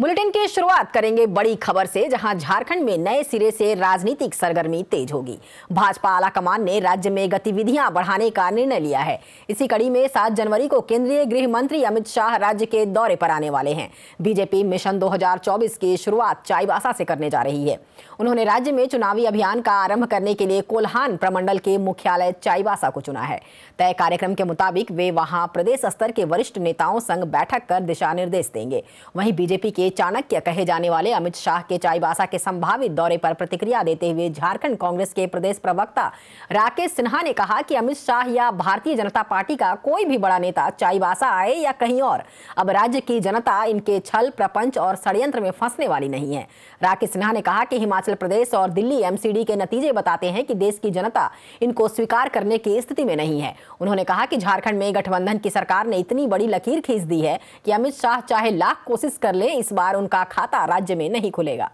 bulletin की शुरुआत करेंगे बड़ी खबर से जहां झारखंड में नए सिरे से राजनीतिक सरगर्मी तेज होगी भाजपा आलाकमान ने राज्य में गतिविधियां बढ़ाने का निर्णय लिया है इसी कड़ी में 7 जनवरी को केंद्रीय गृह मंत्री अमित शाह राज्य के दौरे पर आने वाले हैं बीजेपी मिशन 2024 की शुरुआत चाईबासा से करने जा रही है उन्होंने राज्य में चुनावी अभियान का आरम्भ करने के लिए कोल्हान प्रमंडल के मुख्यालय चाईबासा को चुना है तय कार्यक्रम के मुताबिक वे वहाँ प्रदेश स्तर के वरिष्ठ नेताओं संग बैठक कर दिशा निर्देश देंगे वहीं बीजेपी के चाणक्य कहे जाने वाले अमित शाह के चाईबासा के संभावित दौरे पर प्रतिक्रिया देते हुए झारखंड कांग्रेस के प्रदेश प्रवक्ता राकेश सिन्हा ने कहा कि अमित शाह या भारतीय जनता पार्टी का कोई भी बड़ा नेता चाईबासा आए या कहीं और अब राज्य की जनता इनके छल प्रपंच और षडयंत्र में फंसने वाली नहीं है राकेश सिन्हा ने कहा कि हिमाचल प्रदेश और दिल्ली एमसीडी के नतीजे बताते हैं कि देश की जनता इनको स्वीकार करने की स्थिति में नहीं है उन्होंने कहा कि झारखंड में गठबंधन की सरकार ने इतनी बड़ी लकीर खींच दी है कि अमित शाह चाहे लाख कोशिश कर ले इस इस बार उनका खाता राज्य में नहीं खुलेगा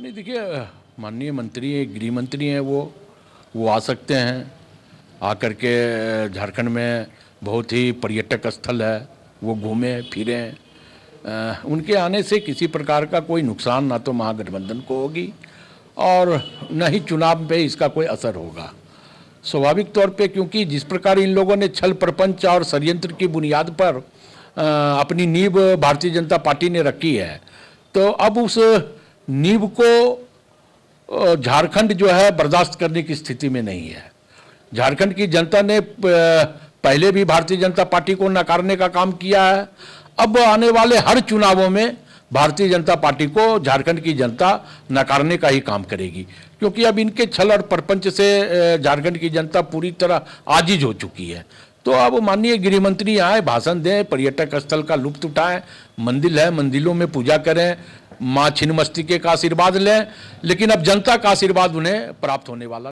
नहीं देखिए माननीय मंत्री है गृह मंत्री हैं वो वो आ सकते हैं आकर के झारखंड में बहुत ही पर्यटक स्थल है वो घूमें फिरें उनके आने से किसी प्रकार का कोई नुकसान ना तो महागठबंधन को होगी और न ही चुनाव पे इसका कोई असर होगा स्वाभाविक तौर पे क्योंकि जिस प्रकार इन लोगों ने छल प्रपंच और षडयंत्र की बुनियाद पर अपनी नींव भारतीय जनता पार्टी ने रखी है तो अब उस नींव को झारखंड जो है बर्दाश्त करने की स्थिति में नहीं है झारखंड की जनता ने पहले भी भारतीय जनता पार्टी को नकारने का काम किया है अब आने वाले हर चुनावों में भारतीय जनता पार्टी को झारखंड की जनता नकारने का ही काम करेगी क्योंकि अब इनके छल और परपंच से झारखंड की जनता पूरी तरह आजिज हो चुकी है तो अब माननीय गृह मंत्री आए भाषण दें पर्यटक स्थल का लुप्त उठाएं मंदिर है मंदिरों में पूजा करें माँ छिन्नमस्तिके का आशीर्वाद लें लेकिन अब जनता का आशीर्वाद उन्हें प्राप्त होने वाला